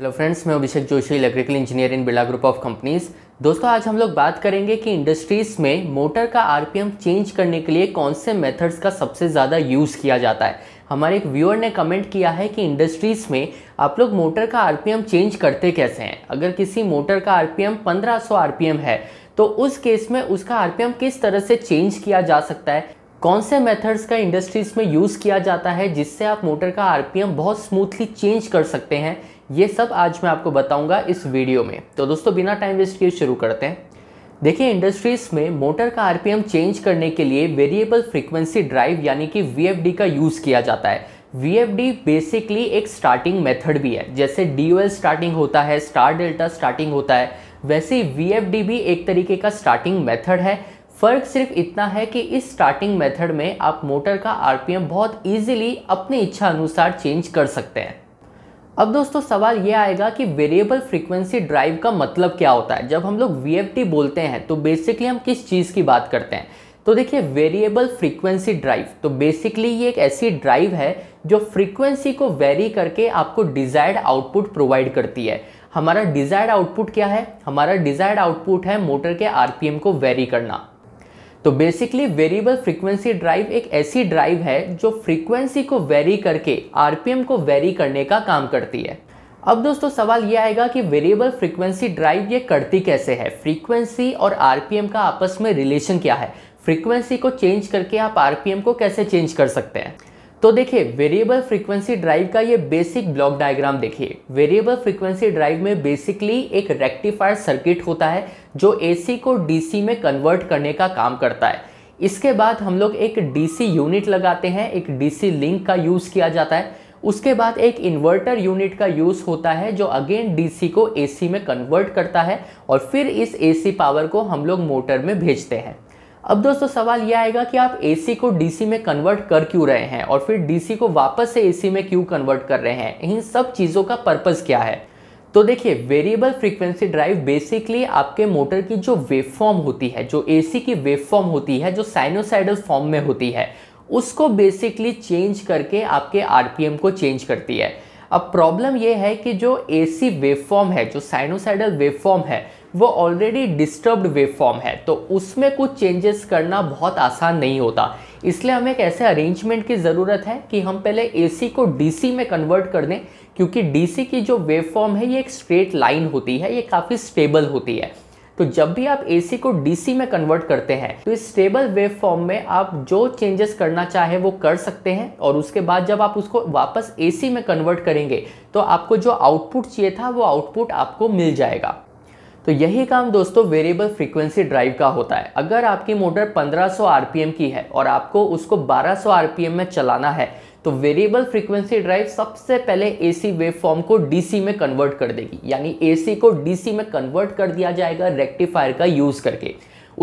hello friends मैं Abhishek Joshi electrical engineer in Birla group of companies दोस्तों आज हम लोग बात करेंगे कि इंडस्ट्रीज़ में मोटर का आरपीएम चेंज करने के लिए कौन से मेथड्स का सबसे ज़्यादा यूज़ किया जाता है हमारे एक व्यूअर ने कमेंट किया है कि इंडस्ट्रीज़ में आप लोग मोटर का आरपीएम चेंज करते कैसे हैं अगर किसी मोटर का आरपीएम 1500 आरपीएम है तो उस केस में उसका आरपीएम किस तरह से चेंज किया जा सकता है कौन से मेथड्स का इंडस्ट्रीज़ में यूज़ किया जाता है जिससे आप मोटर का आरपीएम बहुत स्मूथली चेंज कर सकते हैं ये सब आज मैं आपको बताऊंगा इस वीडियो में तो दोस्तों बिना टाइम वेस्ट किए शुरू करते हैं देखिए इंडस्ट्रीज में मोटर का आरपीएम चेंज करने के लिए वेरिएबल फ्रीक्वेंसी ड्राइव यानी कि वी का यूज़ किया जाता है वी बेसिकली एक स्टार्टिंग मेथड भी है जैसे डी स्टार्टिंग होता है स्टार डेल्टा स्टार्टिंग होता है वैसे वी भी एक तरीके का स्टार्टिंग मेथड है फ़र्क सिर्फ इतना है कि इस स्टार्टिंग मेथड में आप मोटर का आरपीएम बहुत इजीली अपनी इच्छा अनुसार चेंज कर सकते हैं अब दोस्तों सवाल ये आएगा कि वेरिएबल फ्रीक्वेंसी ड्राइव का मतलब क्या होता है जब हम लोग वी बोलते हैं तो बेसिकली हम किस चीज़ की बात करते हैं तो देखिए वेरिएबल फ्रीक्वेंसी ड्राइव तो बेसिकली ये एक ऐसी ड्राइव है जो फ्रीक्वेंसी को वेरी करके आपको डिजायर्ड आउटपुट प्रोवाइड करती है हमारा डिजायर्ड आउटपुट क्या है हमारा डिजायर्ड आउटपुट है मोटर के आर को वेरी करना तो बेसिकली वेरिएबल फ्रीक्वेंसी ड्राइव एक ऐसी ड्राइव है जो फ्रीक्वेंसी को वेरी करके आरपीएम को वेरी करने का काम करती है अब दोस्तों सवाल यह आएगा कि वेरिएबल फ्रीक्वेंसी ड्राइव ये करती कैसे है फ्रीक्वेंसी और आरपीएम का आपस में रिलेशन क्या है फ्रीक्वेंसी को चेंज करके आप आरपीएम को कैसे चेंज कर सकते हैं तो देखिए वेरिएबल फ्रीक्वेंसी ड्राइव का ये बेसिक ब्लॉक डायग्राम देखिए वेरिएबल फ्रीक्वेंसी ड्राइव में बेसिकली एक रेक्टिफायर सर्किट होता है जो एसी को डीसी में कन्वर्ट करने का काम करता है इसके बाद हम लोग एक डीसी यूनिट लगाते हैं एक डीसी लिंक का यूज़ किया जाता है उसके बाद एक इन्वर्टर यूनिट का यूज़ होता है जो अगेन डीसी को एसी में कन्वर्ट करता है और फिर इस एसी पावर को हम लोग मोटर में भेजते हैं अब दोस्तों सवाल यह आएगा कि आप एसी को डीसी में कन्वर्ट कर क्यों रहे हैं और फिर डीसी को वापस से एसी में क्यों कन्वर्ट कर रहे हैं इन सब चीज़ों का पर्पज़ क्या है तो देखिए वेरिएबल फ्रीक्वेंसी ड्राइव बेसिकली आपके मोटर की जो वेवफॉर्म होती है जो एसी की वेवफॉर्म होती है जो साइनोसाइडल फॉर्म में होती है उसको बेसिकली चेंज करके आपके आरपीएम को चेंज करती है अब प्रॉब्लम यह है कि जो एसी वेवफॉर्म है जो साइनोसाइडल वेवफॉर्म है वो ऑलरेडी डिस्टर्ब्ड वेवफॉर्म है तो उसमें कुछ चेंजेस करना बहुत आसान नहीं होता इसलिए हमें एक ऐसे अरेंजमेंट की ज़रूरत है कि हम पहले एसी को डीसी में कन्वर्ट कर दें क्योंकि डीसी की जो वेवफॉर्म है ये एक स्ट्रेट लाइन होती है ये काफ़ी स्टेबल होती है तो जब भी आप एसी को डीसी में कन्वर्ट करते हैं तो इस स्टेबल वेव फॉर्म में आप जो चेंजेस करना चाहे वो कर सकते हैं और उसके बाद जब आप उसको वापस एसी में कन्वर्ट करेंगे तो आपको जो आउटपुट चाहिए था वो आउटपुट आपको मिल जाएगा तो यही काम दोस्तों वेरिएबल फ्रीक्वेंसी ड्राइव का होता है अगर आपकी मोटर 1500 आरपीएम की है और आपको उसको 1200 आरपीएम में चलाना है तो वेरिएबल फ्रीक्वेंसी ड्राइव सबसे पहले एसी वेवफॉर्म को डीसी में कन्वर्ट कर देगी यानी एसी को डीसी में कन्वर्ट कर दिया जाएगा रेक्टिफायर का यूज़ करके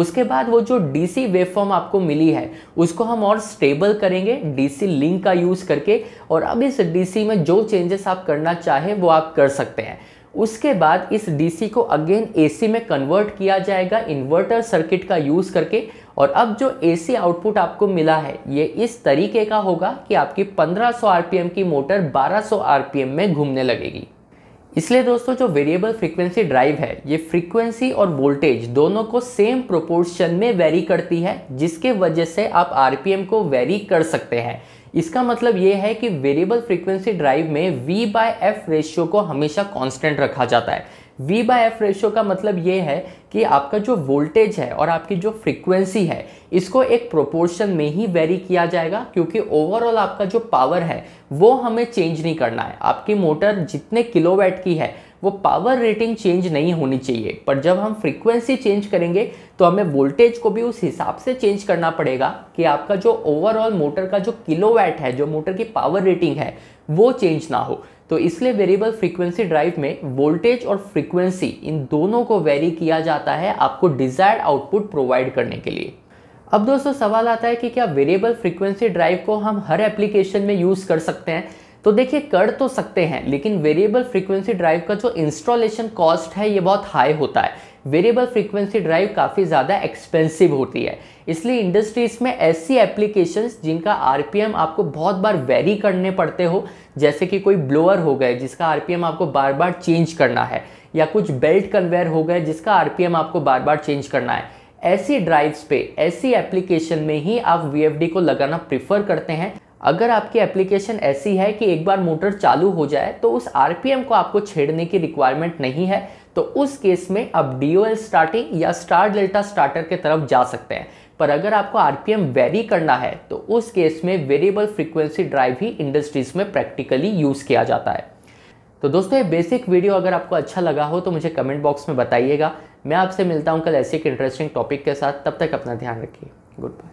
उसके बाद वो जो डीसी वेवफॉर्म आपको मिली है उसको हम और स्टेबल करेंगे डीसी लिंक का यूज़ करके और अब इस डीसी में जो चेंजेस आप करना चाहें वो आप कर सकते हैं उसके बाद इस डीसी को अगेन एसी में कन्वर्ट किया जाएगा इन्वर्टर सर्किट का यूज़ करके और अब जो एसी आउटपुट आपको मिला है ये इस तरीके का होगा कि आपकी 1500 आरपीएम की मोटर 1200 आरपीएम में घूमने लगेगी इसलिए दोस्तों जो वेरिएबल फ्रीक्वेंसी ड्राइव है ये फ्रीक्वेंसी और वोल्टेज दोनों को सेम प्रोपोर्शन में वेरी करती है जिसके वजह से आप आरपीएम को वेरी कर सकते हैं इसका मतलब ये है कि वेरिएबल फ्रीक्वेंसी ड्राइव में वी बाय एफ रेशियो को हमेशा कॉन्स्टेंट रखा जाता है वी बाय एफ रेशियो का मतलब ये है कि आपका जो वोल्टेज है और आपकी जो फ्रीक्वेंसी है इसको एक प्रोपोर्शन में ही वेरी किया जाएगा क्योंकि ओवरऑल आपका जो पावर है वो हमें चेंज नहीं करना है आपकी मोटर जितने किलोवाट की है वो पावर रेटिंग चेंज नहीं होनी चाहिए पर जब हम फ्रीक्वेंसी चेंज करेंगे तो हमें वोल्टेज को भी उस हिसाब से चेंज करना पड़ेगा कि आपका जो ओवरऑल मोटर का जो किलोवैट है जो मोटर की पावर रेटिंग है वो चेंज ना हो तो इसलिए वेरिएबल फ्रीक्वेंसी ड्राइव में वोल्टेज और फ्रीक्वेंसी इन दोनों को वेरी किया जाता है आपको डिजायर्ड आउटपुट प्रोवाइड करने के लिए अब दोस्तों सवाल आता है कि क्या वेरिएबल फ्रीक्वेंसी ड्राइव को हम हर एप्लीकेशन में यूज़ कर सकते हैं तो देखिए कर तो सकते हैं लेकिन वेरिएबल फ्रीक्वेंसी ड्राइव का जो इंस्टॉलेशन कॉस्ट है ये बहुत हाई होता है वेरिएबल फ्रीक्वेंसी ड्राइव काफ़ी ज़्यादा एक्सपेंसिव होती है इसलिए इंडस्ट्रीज में ऐसी एप्लीकेशंस जिनका आरपीएम आपको बहुत बार वेरी करने पड़ते हो जैसे कि कोई ब्लोअर हो गए जिसका आरपीएम आपको बार बार चेंज करना है या कुछ बेल्ट कन्वेयर हो गए जिसका आरपीएम आपको बार बार चेंज करना है ऐसी ड्राइव्स पे ऐसी एप्लीकेशन में ही आप वी को लगाना प्रिफर करते हैं अगर आपकी एप्लीकेशन ऐसी है कि एक बार मोटर चालू हो जाए तो उस आरपीएम को आपको छेड़ने की रिक्वायरमेंट नहीं है तो उस केस में आप डी स्टार्टिंग या स्टार डेल्टा स्टार्टर के तरफ जा सकते हैं पर अगर आपको आरपीएम वेरी करना है तो उस केस में वेरिएबल फ्रीक्वेंसी ड्राइव ही इंडस्ट्रीज में प्रैक्टिकली यूज़ किया जाता है तो दोस्तों ये बेसिक वीडियो अगर आपको अच्छा लगा हो तो मुझे कमेंट बॉक्स में बताइएगा मैं आपसे मिलता हूँ कल ऐसे एक इंटरेस्टिंग टॉपिक के साथ तब तक अपना ध्यान रखिए गुड बाय